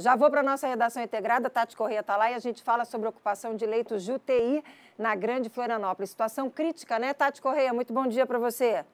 Já vou para a nossa redação integrada, Tati Correia está lá e a gente fala sobre ocupação de leitos de UTI na Grande Florianópolis. Situação crítica, né, Tati Correia? Muito bom dia para você.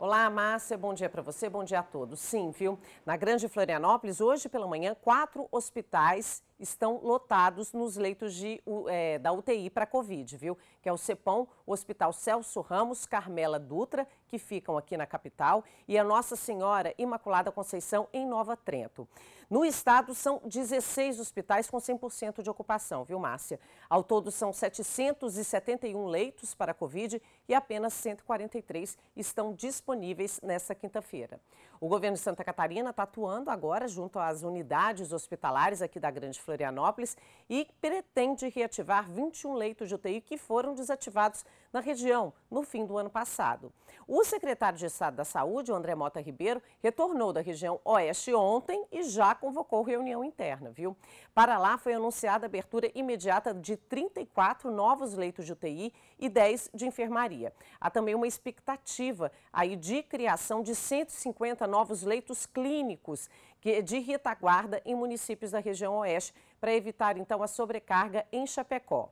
Olá, Márcia, bom dia para você, bom dia a todos. Sim, viu? Na Grande Florianópolis, hoje pela manhã, quatro hospitais estão lotados nos leitos de, é, da UTI para Covid, viu? Que é o CEPOM, o Hospital Celso Ramos, Carmela Dutra, que ficam aqui na capital, e a Nossa Senhora Imaculada Conceição, em Nova Trento. No estado, são 16 hospitais com 100% de ocupação, viu, Márcia? Ao todo, são 771 leitos para Covid e apenas 143 estão disponíveis disponíveis nesta quinta-feira. O governo de Santa Catarina está atuando agora junto às unidades hospitalares aqui da Grande Florianópolis e pretende reativar 21 leitos de UTI que foram desativados na região no fim do ano passado. O secretário de Estado da Saúde, André Mota Ribeiro, retornou da região Oeste ontem e já convocou reunião interna, viu? Para lá foi anunciada a abertura imediata de 34 novos leitos de UTI e 10 de enfermaria. Há também uma expectativa aí de criação de 150 novos leitos clínicos de retaguarda em municípios da região oeste, para evitar então a sobrecarga em Chapecó.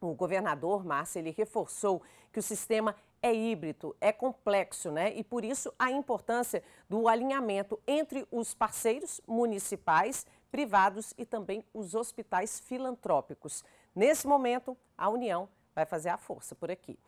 O governador Márcio ele reforçou que o sistema é híbrido, é complexo, né? E por isso a importância do alinhamento entre os parceiros municipais, privados e também os hospitais filantrópicos. Nesse momento, a União vai fazer a força por aqui.